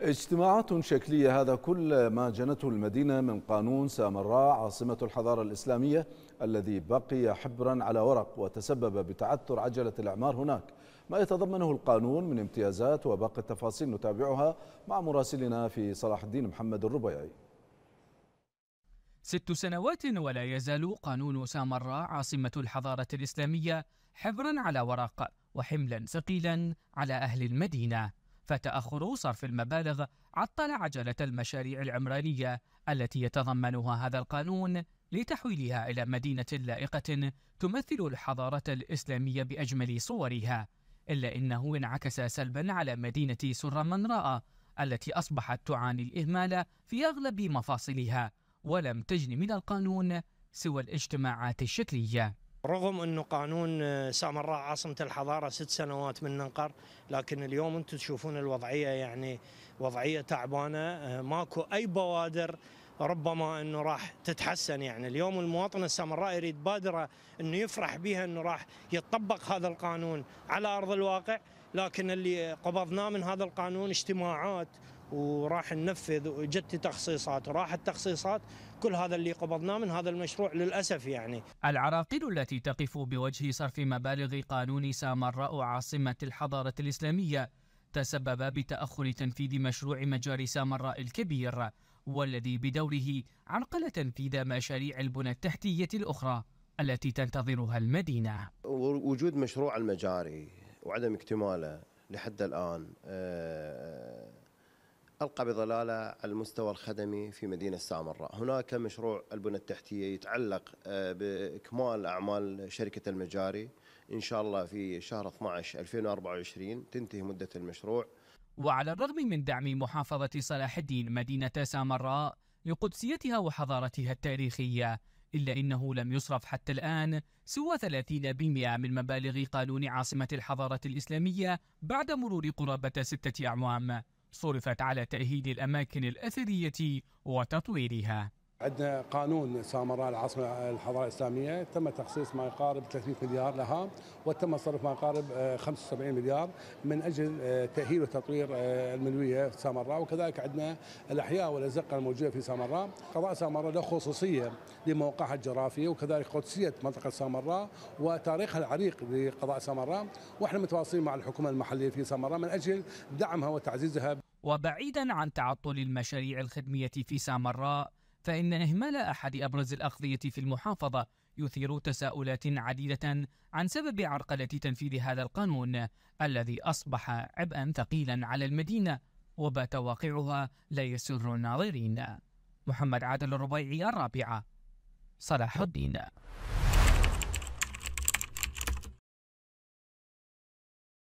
اجتماعات شكلية هذا كل ما جنته المدينة من قانون سامراء عاصمة الحضارة الإسلامية الذي بقي حبرا على ورق وتسبب بتعثر عجلة الإعمار هناك ما يتضمنه القانون من امتيازات وباقي التفاصيل نتابعها مع مراسلنا في صلاح الدين محمد الربيعي ست سنوات ولا يزال قانون سامراء عاصمة الحضارة الإسلامية حبرا على ورق وحملا ثقيلا على أهل المدينة فتأخره صرف المبالغ عطل عجلة المشاريع العمرانية التي يتضمنها هذا القانون لتحويلها إلى مدينة لائقة تمثل الحضارة الإسلامية بأجمل صورها إلا إنه انعكس سلبا على مدينة سر من رأى التي أصبحت تعاني الإهمال في أغلب مفاصلها ولم تجن من القانون سوى الاجتماعات الشكليه رغم انه قانون آه، سامراء عاصمه الحضاره ست سنوات من ننقر لكن اليوم انتم تشوفون الوضعيه يعني وضعيه تعبانه آه، ماكو اي بوادر ربما انه راح تتحسن يعني اليوم المواطن السامراء يريد بادره انه يفرح بها انه راح يطبق هذا القانون على ارض الواقع لكن اللي قبضناه من هذا القانون اجتماعات وراح ننفذ وجت تخصيصات وراح التخصيصات كل هذا اللي قبضناه من هذا المشروع للأسف يعني العراقيل التي تقف بوجه صرف مبالغ قانون سامراء عاصمة الحضارة الإسلامية تسبب بتأخر تنفيذ مشروع مجاري سامراء الكبير والذي بدوره عرقل تنفيذ مشاريع البنى التحتية الأخرى التي تنتظرها المدينة وجود مشروع المجاري وعدم اكتماله لحد الآن أه ألقى بظلالة على المستوى الخدمي في مدينة سامراء هناك مشروع البنى التحتية يتعلق آه، بإكمال أعمال شركة المجاري إن شاء الله في شهر 12 2024 تنتهي مدة المشروع وعلى الرغم من دعم محافظة صلاح الدين مدينة سامراء لقدسيتها وحضارتها التاريخية إلا أنه لم يصرف حتى الآن سوى 30% من مبالغ قانون عاصمة الحضارة الإسلامية بعد مرور قرابة ستة أعوام صرفت على تأهيل الأماكن الأثرية وتطويرها عندنا قانون سامراء العاصمة الحضارة الإسلامية تم تخصيص ما يقارب 300 مليار لها وتم صرف ما يقارب 75 آه، مليار من أجل آه، تأهيل وتطوير آه، المنوية في سامراء وكذلك عندنا الأحياء والأزقة الموجودة في سامراء قضاء سامراء له خصوصية لموقعها الجغرافي وكذلك قدسية منطقة سامراء وتاريخها العريق لقضاء سامراء وإحنا متواصلين مع الحكومة المحلية في سامراء من أجل دعمها وتعزيزها وبعيدا عن تعطل المشاريع الخدمية في سامراء فإن إهمال أحد أبرز الأقضية في المحافظة يثير تساؤلات عديدة عن سبب عرقلة تنفيذ هذا القانون الذي أصبح عبئا ثقيلا على المدينة وبات واقعها لا يسر الناظرين محمد عادل الربيعي الرابعة صلاح الدين